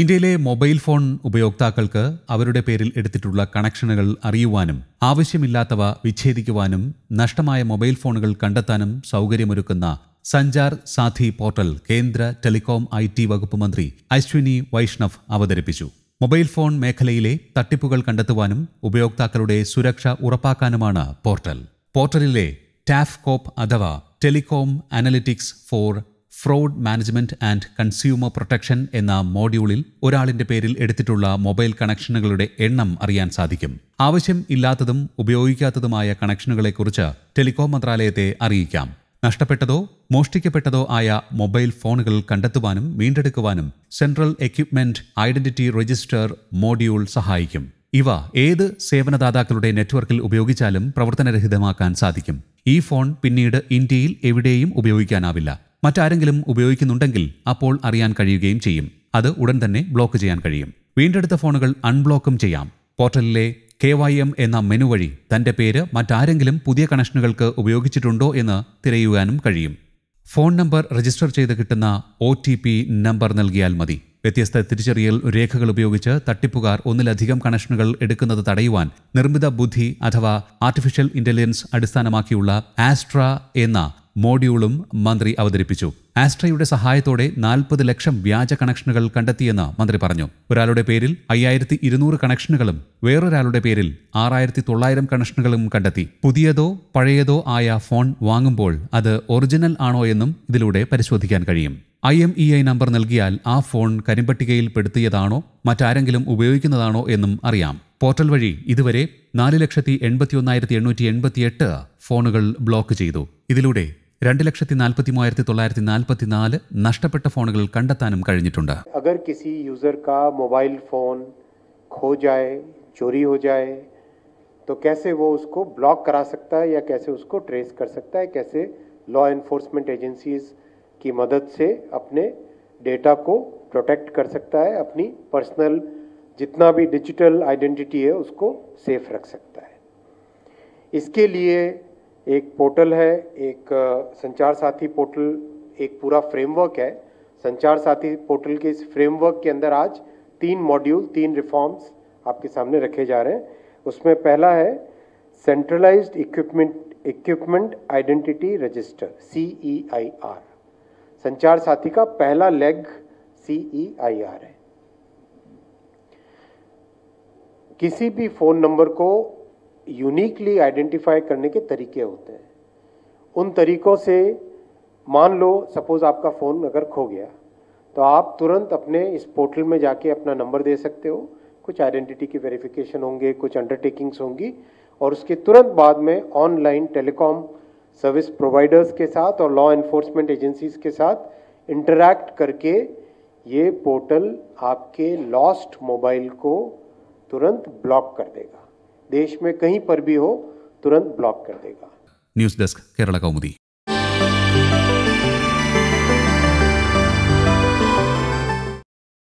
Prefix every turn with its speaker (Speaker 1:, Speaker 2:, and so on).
Speaker 1: ഇന്ത്യയിലെ mobile phone ഉപയോക്താക്കൾക്ക് അവരുടെ പേരിൽ എടുത്തിട്ടുള്ള കണക്ഷനുകൾ അറിയുവാനും ആവശ്യമില്ലാത്തവ വിച്ഛേദിക്കുവാനും നഷ്ടമായ മൊബൈൽ ഫോണുകൾ കണ്ടെത്താനും സൗകര്യമൊരുക്കുന്ന സഞ്ചാർ സാധി പോർട്ടൽ കേന്ദ്ര ടെലികോം ഐ ടി വകുപ്പ് മന്ത്രി അശ്വിനി വൈഷ്ണവ് അവതരിപ്പിച്ചു മൊബൈൽ ഫോൺ മേഖലയിലെ തട്ടിപ്പുകൾ കണ്ടെത്തുവാനും ഉപയോക്താക്കളുടെ സുരക്ഷ ഉറപ്പാക്കാനുമാണ് പോർട്ടൽ പോർട്ടലിലെ ടാഫ് കോപ്പ് അഥവാ telecom analytics for fraud management and consumer protection എന്ന മോഡ്യൂളിൽ ഒരാളിന്റെ പേരിൽ എടുത്തിട്ടുള്ള മൊബൈൽ കണക്ഷനുകളുടെ എണ്ണം അറിയാൻ സാധിക്കും ആവശ്യം ഇല്ലാത്തതും ഉപയോഗിക്കാത്തതുമായ കണക്ഷനുകളെക്കുറിച്ച് ടെലികോം മന്ത്രാലയത്തെ അറിയിക്കാം നഷ്ടപ്പെട്ടതോ മോഷ്ടിക്കപ്പെട്ടതോ ആയ മൊബൈൽ ഫോണുകൾ കണ്ടെത്തുവാനും വീണ്ടെടുക്കുവാനും central equipment identity register module സഹായിക്കും ഇവ ഏത് സേവനദാതാക്കളുടെ നെറ്റ്വർക്കിൽ ഉപയോഗിച്ചാലും പ്രവർത്തനരഹിതമാക്കാൻ സാധിക്കും ഈ ഫോൺ പിന്നീട് ഇന്ത്യയിൽ എവിടെയും ഉപയോഗിക്കാനാവില്ല മറ്റാരെങ്കിലും ഉപയോഗിക്കുന്നുണ്ടെങ്കിൽ അപ്പോൾ അറിയാൻ കഴിയുകയും ചെയ്യും അത് ഉടൻ തന്നെ ബ്ലോക്ക് ചെയ്യാൻ കഴിയും വീണ്ടെടുത്ത ഫോണുകൾ അൺബ്ലോക്കും ചെയ്യാം പോർട്ടലിലെ കെ വൈ എം എന്ന മെനു വഴി തന്റെ പേര് മറ്റാരെങ്കിലും പുതിയ കണക്ഷനുകൾക്ക് ഉപയോഗിച്ചിട്ടുണ്ടോ എന്ന് തിരയുവാനും കഴിയും ഫോൺ നമ്പർ രജിസ്റ്റർ ചെയ്ത് കിട്ടുന്ന ഒ ടി പി നമ്പർ നൽകിയാൽ മതി വ്യത്യസ്ത തിരിച്ചറിയൽ രേഖകൾ ഉപയോഗിച്ച് തട്ടിപ്പുകാർ ഒന്നിലധികം കണക്ഷനുകൾ എടുക്കുന്നത് തടയുവാൻ നിർമ്മിത ബുദ്ധി അഥവാ ആർട്ടിഫിഷ്യൽ ഇന്റലിജൻസ് അടിസ്ഥാനമാക്കിയുള്ള ആസ്ട്ര എന്ന മോഡ്യൂളും മന്ത്രി അവതരിപ്പിച്ചു ആസ്ട്രയുടെ സഹായത്തോടെ നാൽപ്പത് ലക്ഷം വ്യാജ കണക്ഷനുകൾ കണ്ടെത്തിയെന്ന് മന്ത്രി പറഞ്ഞു ഒരാളുടെ പേരിൽ അയ്യായിരത്തി ഇരുന്നൂറ് കണക്ഷനുകളും വേറൊരാളുടെ പേരിൽ ആറായിരത്തി തൊള്ളായിരം കണക്ഷനുകളും കണ്ടെത്തി പുതിയതോ പഴയതോ ആയ ഫോൺ വാങ്ങുമ്പോൾ അത് ഒറിജിനൽ ആണോ എന്നും ഇതിലൂടെ പരിശോധിക്കാൻ കഴിയും I M E I number നൽകിയാൽ ആ ഫോൺ കരിമ്പട്ടികയിൽ പെടുത്തിയതാണോ മറ്റാരെങ്കിലും ഉപയോഗിക്കുന്നതാണോ എന്നും അറിയാം പോർട്ടൽ വഴി ഇതുവരെ നാല് ലക്ഷത്തി എൺപത്തി ഒന്നായിരത്തി എണ്ണൂറ്റി എൺപത്തിയെട്ട് ഫോണുകൾ ബ്ലോക്ക് ചെയ്തു ഇതിലൂടെ രണ്ട് ലക്ഷത്തി നാൽപ്പത്തി മൂവായിരത്തി തൊള്ളായിരത്തി നാൽപ്പത്തി നാല് നഷ്ടപ്പെട്ട ഫോണുകൾ കണ്ടെത്താനും കഴിഞ്ഞിട്ടുണ്ട്
Speaker 2: അഗർ കിസി യൂസർ കാ മൊബൈൽ ഫോൺ खो जाए चोरी हो जाए तो कैसे वो उसको ब्लॉक करा सकता है या कैसे उसको ट्रेस कर सकता है कैसे लॉ इन्फोर्समेंट एजेंसीज की मदद से अपने डेटा को प्रोटेक्ट कर सकता है अपनी पर्सनल जितना भी डिजिटल आइडेंटिटी है उसको सेफ रख सकता है इसके लिए एक पोर्टल है एक संचार साथी पोर्टल एक पूरा फ्रेमवर्क है संचार साथी पोर्टल के इस फ्रेमवर्क के अंदर आज तीन मॉड्यूल तीन रिफॉर्म्स आपके सामने रखे जा रहे हैं उसमें पहला है centralised equipment equipment identity register C E I R Sanchar Saathi का पहला leg C E I are है किसी भी फोन नंबर को यूनिकली आइडेंटिफाई करने के तरीके होते हैं उन तरीकों से मान लो सपोज़ आपका फ़ोन अगर खो गया तो आप तुरंत अपने इस पोर्टल में जाके अपना नंबर दे सकते हो कुछ आइडेंटिटी की वेरिफिकेशन होंगे कुछ अंडरटेकिंग्स होंगी और उसके तुरंत बाद में ऑनलाइन टेलीकॉम सर्विस प्रोवाइडर्स के साथ और लॉ इन्फोर्समेंट एजेंसीज के साथ इंटरैक्ट करके ये पोर्टल आपके लॉस्ट मोबाइल को तुरंत ब्लॉक कर देगा देश में कहीं पर भी हो तुरंत ब्लॉक कर देगा
Speaker 1: न्यूज डेस्क केरला कौमुदी